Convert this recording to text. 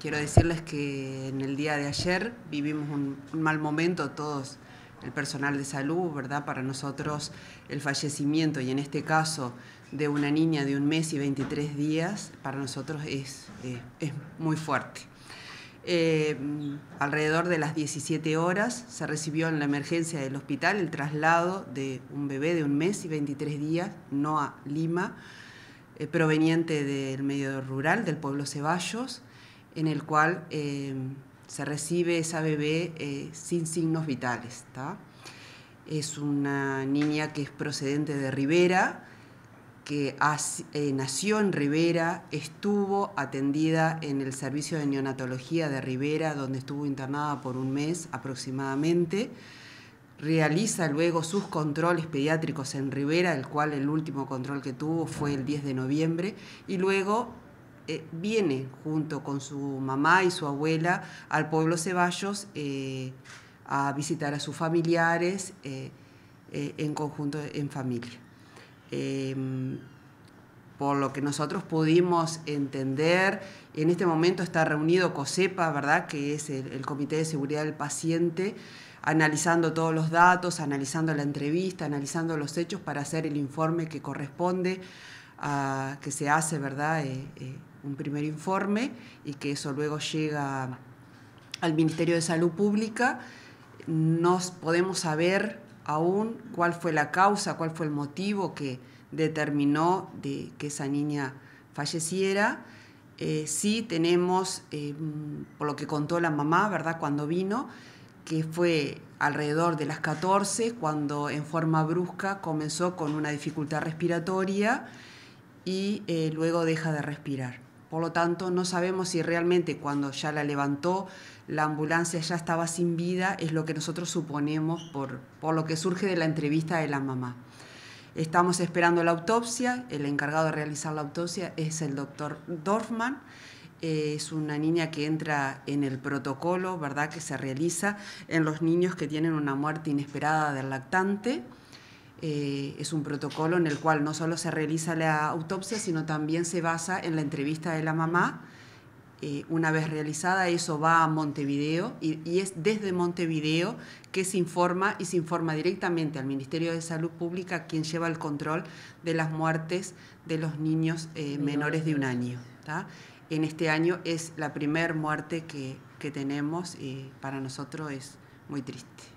Quiero decirles que en el día de ayer vivimos un, mal momento todos, el personal de salud, ¿verdad? Para nosotros el fallecimiento y en este caso de una niña de un mes y 23 días, para nosotros es, eh, muy fuerte. Eh, alrededor de las 17 horas se recibió en la emergencia del hospital el traslado de un bebé de un mes y 23 días, no a Lima, eh, proveniente del medio rural, del pueblo Ceballos en el cual em, se recibe esa bebé eh, sin signos vitales. Es una niña que es procedente de Rivera, que eh, nació en Rivera, estuvo atendida en el servicio de neonatología de Rivera, donde estuvo internada por un mes aproximadamente. Realiza luego sus controles pediátricos en Rivera, el cual el último control que tuvo fue el 10 de noviembre, y luego eh, viene junto con su mamá y su abuela al pueblo Ceballos eh, a visitar a sus familiares eh, en conjunto, en familia. Em, por lo que nosotros pudimos entender, en este momento está reunido COSEPA, ¿verdad? que es el, Comité de Seguridad del Paciente, analizando todos los datos, analizando la entrevista, analizando los hechos para hacer el informe que corresponde a, ah, que se hace, ¿verdad? un primer informe y que eso luego llega al Ministerio de Salud Pública, no podemos saber aún cuál fue la causa, cuál fue el motivo que determinó de que esa niña falleciera. Eh, sí tenemos, eh, por lo que contó la mamá, ¿verdad?, cuando vino, que fue alrededor de las 14, cuando en forma brusca comenzó con una dificultad respiratoria y eh, luego deja de respirar. Por lo tanto, no sabemos si realmente cuando ya la levantó, la ambulancia ya estaba sin vida, es lo que nosotros suponemos por, lo que surge de la entrevista de la mamá. Estamos esperando la autopsia, el encargado de realizar la autopsia es el doctor Dorfman. Eh, es una niña que entra en el protocolo, ¿verdad?, que se realiza en los niños que tienen una muerte inesperada del lactante. Eh, es un protocolo en el cual no solo se realiza la autopsia, sino también se basa en la entrevista de la mamá. Eh, una vez realizada, eso va a Montevideo y, es desde Montevideo que se informa y se informa directamente al Ministerio de Salud Pública, quien lleva el control de las muertes de los niños eh, menores de un año. En este año es la primera muerte que, que tenemos y para nosotros es muy triste.